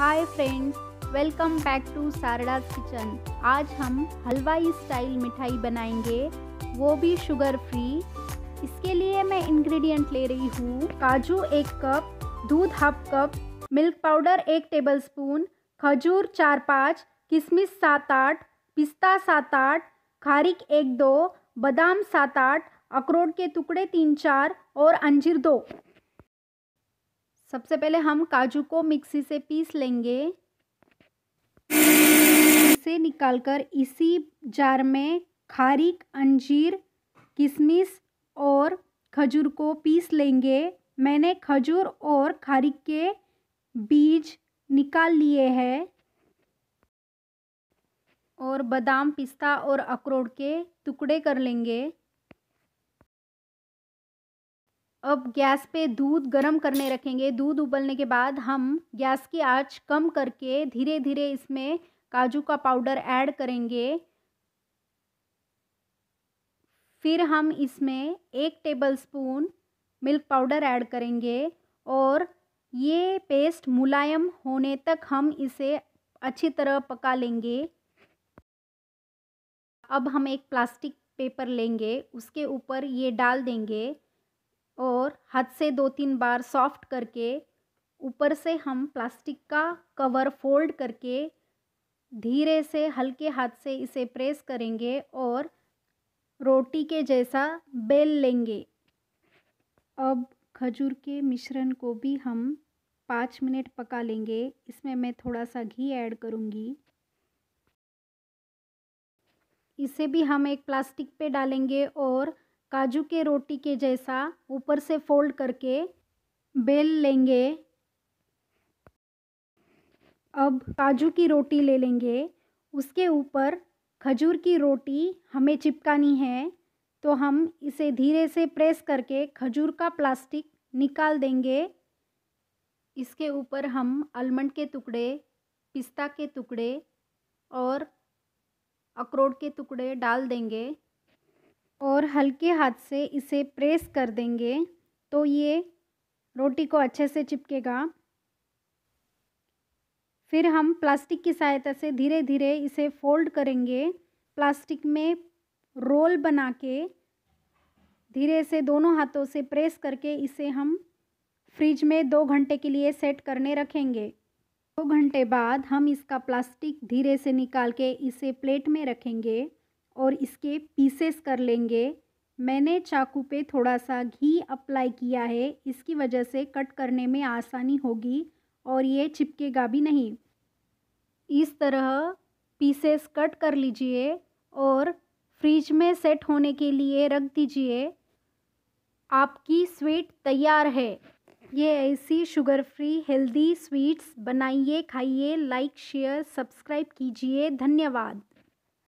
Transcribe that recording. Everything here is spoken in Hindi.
hi friends welcome back to Sarda kitchen आज हम हलवाई स्टाइल मिठाई बनाएंगे वो भी शुगर फ्री इसके लिए मैं इंग्रेडिएंट ले रही हूँ काजू एक कप दूध हाफ कप मिल्क पाउडर एक टेबल स्पून खजूर चार पाँच किशमिश सात आठ पिस्ता सात आठ खारिक एक दो बादाम सात आठ अखरोट के टुकड़े तीन चार और अंजीर दो सबसे पहले हम काजू को मिक्सी से पीस लेंगे इसे निकालकर इसी जार में खारिक अंजीर किशमिश और खजूर को पीस लेंगे मैंने खजूर और खारिक के बीज निकाल लिए हैं और बादाम पिस्ता और अखरोट के टुकड़े कर लेंगे अब गैस पे दूध गर्म करने रखेंगे दूध उबलने के बाद हम गैस की आंच कम करके धीरे धीरे इसमें काजू का पाउडर ऐड करेंगे फिर हम इसमें एक tablespoon milk powder add करेंगे और ये पेस्ट मुलायम होने तक हम इसे अच्छी तरह पका लेंगे अब हम एक प्लास्टिक पेपर लेंगे उसके ऊपर ये डाल देंगे और हाथ से दो तीन बार सॉफ्ट करके ऊपर से हम प्लास्टिक का कवर फोल्ड करके धीरे से हल्के हाथ से इसे प्रेस करेंगे और रोटी के जैसा बेल लेंगे अब खजूर के मिश्रण को भी हम पाँच मिनट पका लेंगे इसमें मैं थोड़ा सा घी ऐड करूँगी इसे भी हम एक प्लास्टिक पे डालेंगे और काजू के रोटी के जैसा ऊपर से फोल्ड करके बेल लेंगे अब काजू की रोटी ले लेंगे उसके ऊपर खजूर की रोटी हमें चिपकानी है तो हम इसे धीरे से प्रेस करके खजूर का प्लास्टिक निकाल देंगे इसके ऊपर हम आलमंड के टुकड़े पिस्ता के टुकड़े और अखरोट के टुकड़े डाल देंगे और हल्के हाथ से इसे प्रेस कर देंगे तो ये रोटी को अच्छे से चिपकेगा फिर हम प्लास्टिक की सहायता से धीरे धीरे इसे फोल्ड करेंगे प्लास्टिक में रोल बना के धीरे से दोनों हाथों से प्रेस करके इसे हम फ्रिज में दो घंटे के लिए सेट करने रखेंगे दो घंटे बाद हम इसका प्लास्टिक धीरे से निकाल के इसे प्लेट में रखेंगे और इसके पीसेस कर लेंगे मैंने चाकू पे थोड़ा सा घी अप्लाई किया है इसकी वजह से कट करने में आसानी होगी और ये चिपकेगा भी नहीं इस तरह पीसेस कट कर लीजिए और फ्रिज में सेट होने के लिए रख दीजिए आपकी स्वीट तैयार है ये ऐसी शुगर फ्री हेल्दी स्वीट्स बनाइए खाइए लाइक शेयर सब्सक्राइब कीजिए धन्यवाद